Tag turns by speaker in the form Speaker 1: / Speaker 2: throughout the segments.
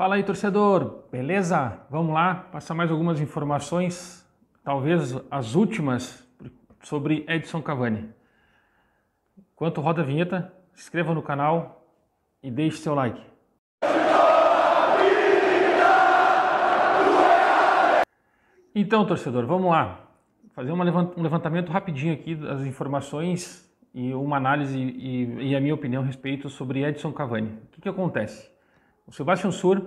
Speaker 1: Fala aí, torcedor, beleza? Vamos lá, passar mais algumas informações, talvez as últimas, sobre Edson Cavani. Enquanto roda a vinheta, se inscreva no canal e deixe seu like. Então, torcedor, vamos lá. Fazer um levantamento rapidinho aqui das informações e uma análise e, e a minha opinião a respeito sobre Edson Cavani. O que, que acontece? O Sebastião Sur,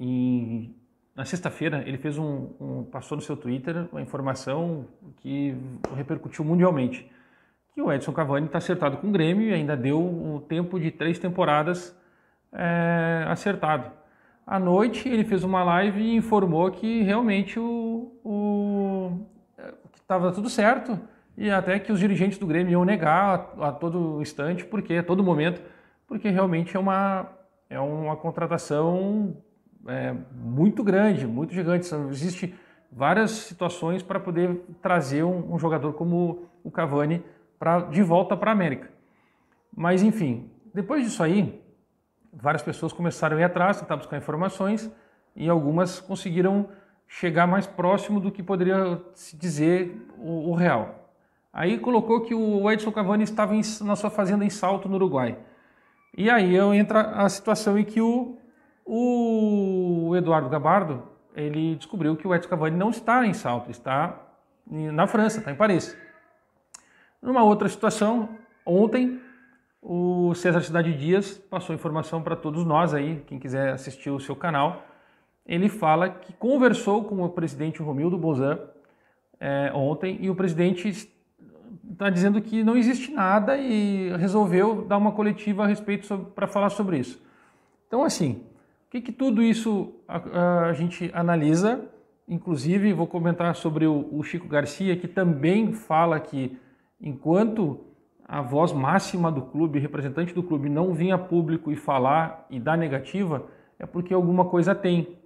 Speaker 1: em, na sexta-feira, ele fez um, um, passou no seu Twitter uma informação que repercutiu mundialmente, que o Edson Cavani está acertado com o Grêmio e ainda deu o tempo de três temporadas é, acertado. À noite, ele fez uma live e informou que realmente o, o estava tudo certo e até que os dirigentes do Grêmio iam negar a, a todo instante, porque a todo momento, porque realmente é uma é uma contratação é, muito grande, muito gigante. Existem várias situações para poder trazer um, um, jogador como o Cavani pra, de volta para a América. Mas, enfim, depois disso aí, várias pessoas começaram a ir atrás, tentar buscar informações e algumas conseguiram chegar mais próximo do que poderia se dizer o, o real. Aí colocou que o Edson Cavani estava em, na sua fazenda em Salto, no Uruguai. E aí entra a situação em que o, o Eduardo Gabardo ele descobriu que o Edson Cavani não está em Salto, está na França, está em Paris. Numa outra situação, ontem o César Cidade Dias passou informação para todos nós aí, quem quiser assistir o seu canal. Ele fala que conversou com o presidente Romildo Bozan é, ontem e o presidente está dizendo que não existe nada e resolveu dar uma coletiva a respeito para falar sobre isso. Então, assim, o que, que tudo isso a, a, gente analisa? Inclusive, vou comentar sobre o, o Chico Garcia, que também fala que enquanto a voz máxima do clube, representante do clube, não vinha público e falar e dar negativa, é porque alguma coisa tem.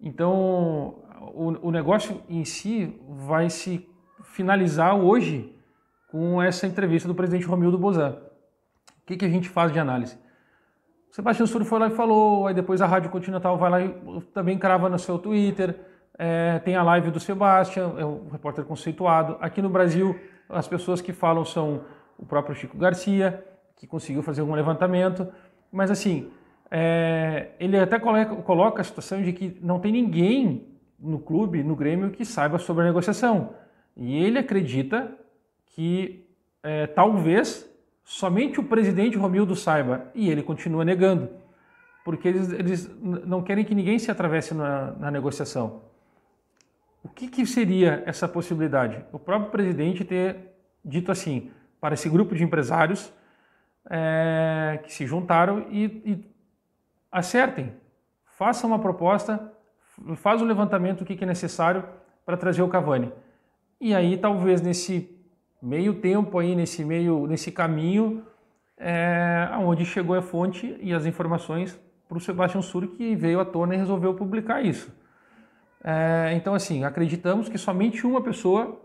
Speaker 1: Então, o, o negócio em si vai se finalizar hoje com essa entrevista do presidente Romildo Bozan. O que, que a gente faz de análise? O Sebastião Suri foi lá e falou, aí depois a Rádio Continental vai lá e também crava no seu Twitter, é, tem a live do Sebastião, é um repórter conceituado. Aqui no Brasil, as pessoas que falam são o próprio Chico Garcia, que conseguiu fazer algum levantamento, mas assim, é, ele até coloca a situação de que não tem ninguém no clube, no Grêmio, que saiba sobre a negociação. E ele acredita que é, talvez somente o presidente Romildo saiba, e ele continua negando, porque eles, eles não querem que ninguém se atravesse na, na negociação. O que, que, seria essa possibilidade? O próprio presidente ter dito assim para esse grupo de empresários é, que se juntaram e, e, acertem, façam uma proposta, faz o levantamento o que, que é necessário para trazer o Cavani. E aí talvez nesse meio tempo aí nesse meio nesse caminho é, chegou a fonte e as informações para o Sebastião Sur que veio à tona e resolveu publicar isso. É, então assim acreditamos que somente uma pessoa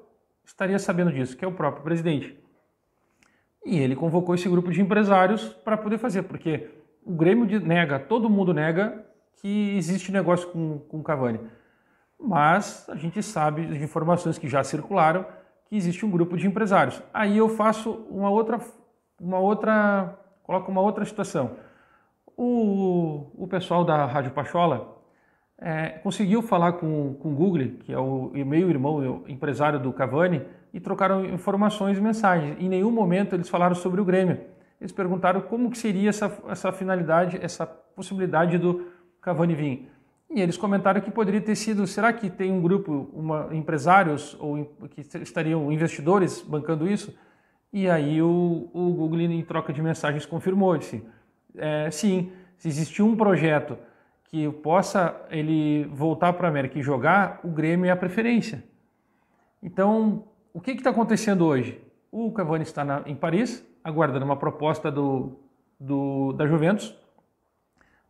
Speaker 1: estaria sabendo disso, que é o próprio presidente. E ele convocou esse grupo de empresários para poder fazer, porque o Grêmio nega, todo mundo nega que existe negócio com, com Cavani. Mas a gente sabe de informações que já circularam que existe um grupo de empresários. Aí eu faço uma outra, uma outra, coloco uma outra situação. O, o pessoal da Rádio Pachola é, conseguiu falar com, com o Google, que é o meio irmão o empresário do Cavani, e trocaram informações e mensagens. Em nenhum momento eles falaram sobre o Grêmio. Eles perguntaram como que seria essa, essa finalidade, essa possibilidade do Cavani vir. E eles comentaram que poderia ter sido, será que tem um grupo, uma, empresários ou que estariam investidores bancando isso? E aí o, o Google, em troca de mensagens, confirmou, disse, é, sim, se existir um projeto que possa ele voltar para a América e jogar, o Grêmio é a preferência. Então, o que está acontecendo hoje? O Cavani está na, em Paris, aguardando uma proposta do, do da Juventus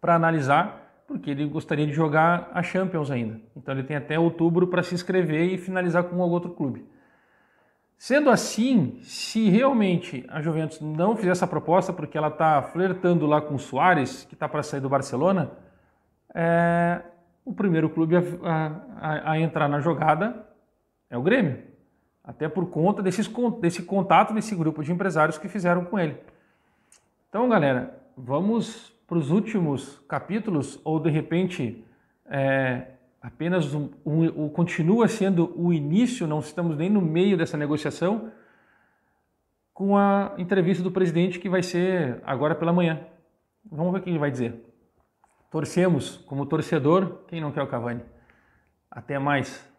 Speaker 1: para analisar porque ele gostaria de jogar a Champions ainda. Então ele tem até outubro para se inscrever e finalizar com algum outro clube. Sendo assim, se realmente a Juventus não fizer essa proposta, porque ela está flertando lá com o Soares, que está para sair do Barcelona, é... o primeiro clube a, a, a, entrar na jogada é o Grêmio. Até por conta desses, desse contato desse grupo de empresários que fizeram com ele. Então, galera, vamos para os últimos capítulos, ou de repente é, apenas um, um, um, continua sendo o início, não estamos nem no meio dessa negociação, com a entrevista do presidente que vai ser agora pela manhã. Vamos ver o que ele vai dizer. Torcemos, como torcedor, quem não quer o Cavani. Até mais.